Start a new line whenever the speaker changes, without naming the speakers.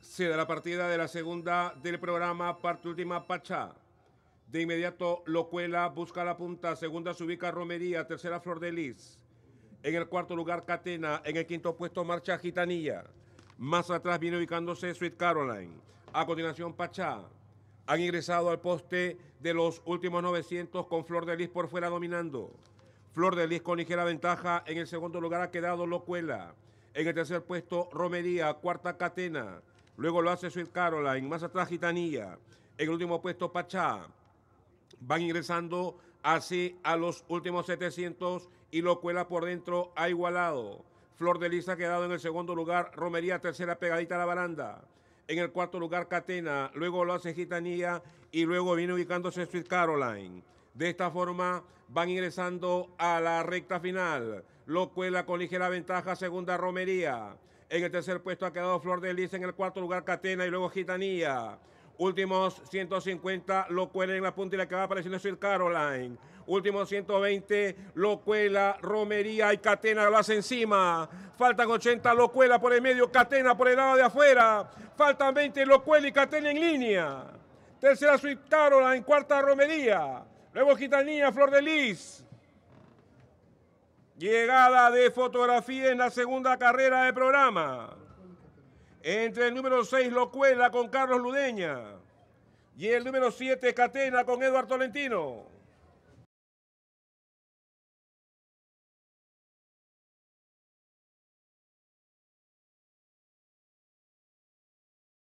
Se da la partida de la segunda del programa, parte última, Pachá. De inmediato, Locuela busca la punta. Segunda se ubica Romería. Tercera, Flor de Lis. En el cuarto lugar, Catena. En el quinto puesto, Marcha Gitanilla. Más atrás viene ubicándose Sweet Caroline. A continuación, Pachá. Han ingresado al poste de los últimos 900 con Flor de Lis por fuera dominando. Flor de Lis con ligera ventaja. En el segundo lugar ha quedado Locuela. En el tercer puesto, Romería. Cuarta, Catena. Luego lo hace Sweet Caroline, más atrás Gitanilla... En el último puesto Pachá. Van ingresando así a los últimos 700 y lo cuela por dentro a Igualado. Flor de Lisa quedado en el segundo lugar, Romería tercera pegadita a la baranda. En el cuarto lugar Catena, luego lo hace Gitanilla... y luego viene ubicándose Sweet Caroline. De esta forma van ingresando a la recta final. Lo cuela con ligera ventaja segunda Romería. En el tercer puesto ha quedado Flor de Lis, en el cuarto lugar Catena y luego Gitanía. Últimos 150 Locuela en la punta y la que va apareciendo el Caroline. Últimos 120 Locuela, Romería y Catena lo encima. Faltan 80 Locuela por el medio, Catena por el lado de afuera. Faltan 20 Locuela y Catena en línea. Tercera Sweet Caroline, cuarta Romería. Luego Gitanía, Flor de Lis. Llegada de fotografía en la segunda carrera del programa. Entre el número 6, Locuela con Carlos Ludeña. Y el número 7, Catena con Eduardo Tolentino.